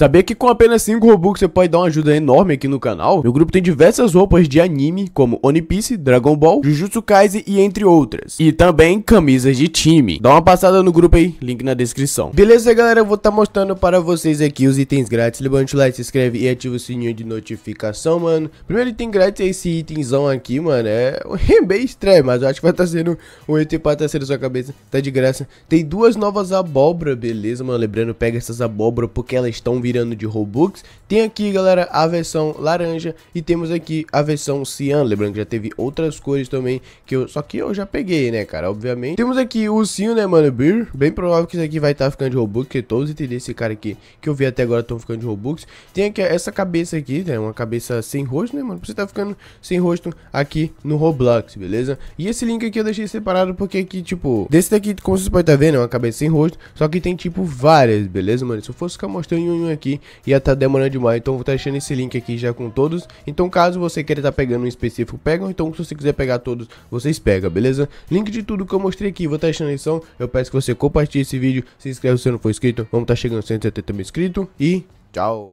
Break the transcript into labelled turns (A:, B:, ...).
A: Saber que com apenas 5 Robux você pode dar uma ajuda enorme aqui no canal? Meu grupo tem diversas roupas de anime, como One Piece, Dragon Ball, Jujutsu Kaisen e entre outras. E também camisas de time. Dá uma passada no grupo aí, link na descrição. Beleza, galera? Eu vou estar tá mostrando para vocês aqui os itens grátis. Levante o like, se inscreve e ativa o sininho de notificação, mano. Primeiro item grátis é esse itemzão aqui, mano. É bem estranho, mas eu acho que vai estar tá sendo um item para estar tá sendo sua cabeça. Tá de graça. Tem duas novas abóbora, beleza, mano? Lembrando, pega essas abóbora porque elas estão virando virando de Robux. Tem aqui, galera, a versão laranja e temos aqui a versão cian. Lembrando que já teve outras cores também, que eu, só que eu já peguei, né, cara, obviamente. Temos aqui o Cian, né, mano, Beer. Bem provável que isso aqui vai estar tá ficando de Robux, porque todos os itens desse cara aqui que eu vi até agora estão ficando de Robux. Tem aqui essa cabeça aqui, né, uma cabeça sem rosto, né, mano, você tá ficando sem rosto aqui no Roblox, beleza? E esse link aqui eu deixei separado porque aqui, tipo, desse daqui, como vocês podem estar tá vendo, é uma cabeça sem rosto, só que tem, tipo, várias, beleza, mano? Se eu fosse ficar mostrando em um aqui, aqui ia estar tá demorando demais, então vou estar tá deixando esse link aqui já com todos. Então caso você queira estar tá pegando um específico, pega, então se você quiser pegar todos, vocês pegam, beleza? Link de tudo que eu mostrei aqui, vou estar tá deixando a lição. eu peço que você compartilhe esse vídeo, se inscreva se você não for inscrito, vamos estar tá chegando a 170 mil inscritos e tchau!